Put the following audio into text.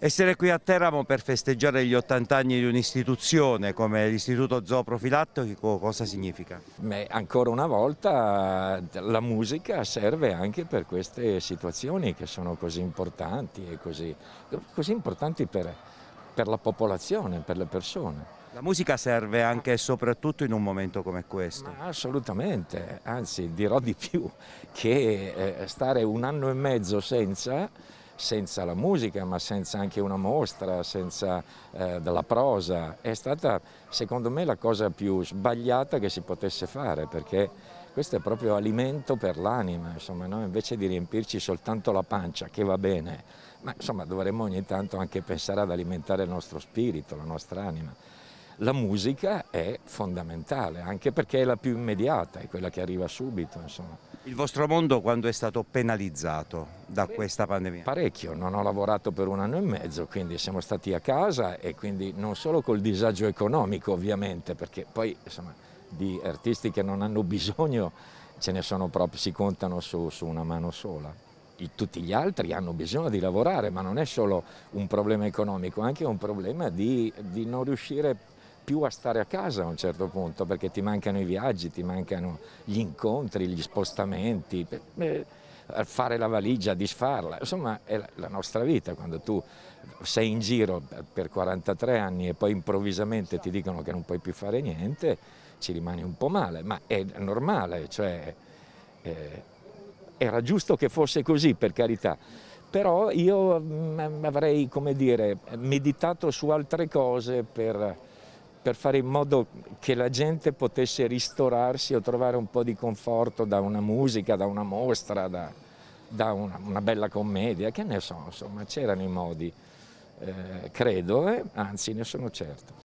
Essere qui a Teramo per festeggiare gli 80 anni di un'istituzione come l'Istituto Zooprofilattico cosa significa? Beh, ancora una volta la musica serve anche per queste situazioni che sono così importanti e così, così importanti per, per la popolazione, per le persone. La musica serve anche e soprattutto in un momento come questo. Ma assolutamente, anzi dirò di più, che eh, stare un anno e mezzo senza senza la musica, ma senza anche una mostra, senza eh, della prosa. È stata, secondo me, la cosa più sbagliata che si potesse fare, perché questo è proprio alimento per l'anima, insomma, noi invece di riempirci soltanto la pancia, che va bene, ma insomma dovremmo ogni tanto anche pensare ad alimentare il nostro spirito, la nostra anima. La musica è fondamentale, anche perché è la più immediata, è quella che arriva subito, insomma. Il vostro mondo quando è stato penalizzato da Beh, questa pandemia? Parecchio, non ho lavorato per un anno e mezzo, quindi siamo stati a casa e quindi non solo col disagio economico ovviamente, perché poi insomma, di artisti che non hanno bisogno ce ne sono proprio, si contano su, su una mano sola. tutti gli altri hanno bisogno di lavorare, ma non è solo un problema economico, è anche un problema di, di non riuscire più a stare a casa a un certo punto perché ti mancano i viaggi, ti mancano gli incontri, gli spostamenti, fare la valigia, disfarla, insomma è la nostra vita quando tu sei in giro per 43 anni e poi improvvisamente ti dicono che non puoi più fare niente, ci rimani un po' male, ma è normale, cioè eh, era giusto che fosse così per carità però io mm, avrei, come dire, meditato su altre cose per per fare in modo che la gente potesse ristorarsi o trovare un po' di conforto da una musica, da una mostra, da, da una, una, bella commedia, che ne so, insomma, c'erano i modi, eh, credo, eh, anzi ne sono certo.